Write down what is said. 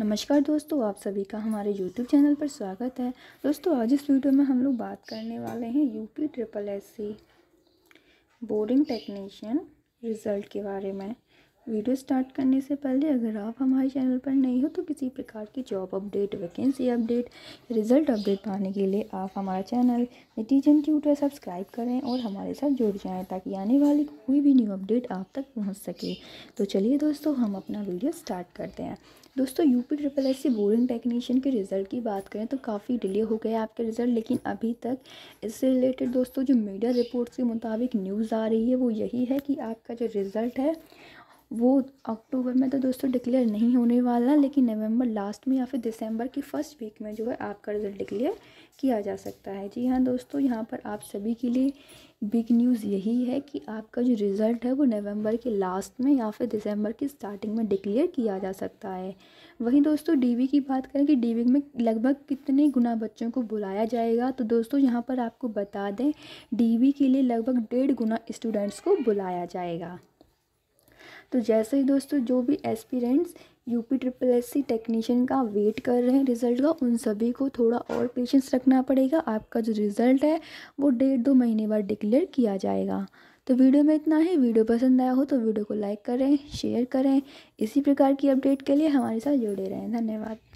नमस्कार दोस्तों आप सभी का हमारे यूट्यूब चैनल पर स्वागत है दोस्तों आज इस वीडियो में हम लोग बात करने वाले हैं UP triple S C boarding technician result के बारे में वीडियो स्टार्ट करने से पहले अगर आप हमारे चैनल पर नहीं हो तो किसी प्रकार की job update vacancy update result update पाने के लिए आप हमारा चैनल नतीजन ट्यूटर सब्सक्राइब करें और हमारे साथ जुड़ जाएं ताकि आने वाली कोई भी न्यू अपडेट आप तक पहुंच सके तो चलिए दोस्तों हम अपना वीडियो स्टार्ट करते हैं दोस्तों UP triple S C board technician के रिज़ल्ट की बात करें तो काफ़ी डिले हो गया आपके रिज़ल्ट लेकिन अभी तक इससे रिलेटेड दोस्तों जो मीडिया रिपोर्ट्स के मुताबिक न्यूज़ आ रही है वो यही है कि आपका जो रिज़ल्ट है वो अक्टूबर में तो दोस्तों डिक्लेयर नहीं होने वाला लेकिन नवंबर लास्ट में या फिर दिसंबर की फ़र्स्ट वीक में जो है आपका रिज़ल्ट डिक्लेयर किया जा सकता है जी हाँ दोस्तों यहाँ पर आप सभी के लिए बिग न्यूज़ यही है कि आपका जो रिज़ल्ट है वो नवंबर के लास्ट में या फिर दिसंबर की स्टार्टिंग में डिक्लेयर किया जा सकता है वहीं दोस्तों डी की बात करें कि डी में लगभग कितने गुना बच्चों को बुलाया जाएगा तो दोस्तों यहाँ पर आपको बता दें डी के लिए लगभग डेढ़ गुना स्टूडेंट्स को बुलाया जाएगा तो जैसे ही दोस्तों जो भी aspirants UP triple S C technician का वेट कर रहे हैं रिज़ल्ट का उन सभी को थोड़ा और पेशेंस रखना पड़ेगा आपका जो रिज़ल्ट है वो डेढ़ दो महीने बाद डिक्लेयर किया जाएगा तो वीडियो में इतना ही वीडियो पसंद आया हो तो वीडियो को लाइक करें शेयर करें इसी प्रकार की अपडेट के लिए हमारे साथ जुड़े रहें धन्यवाद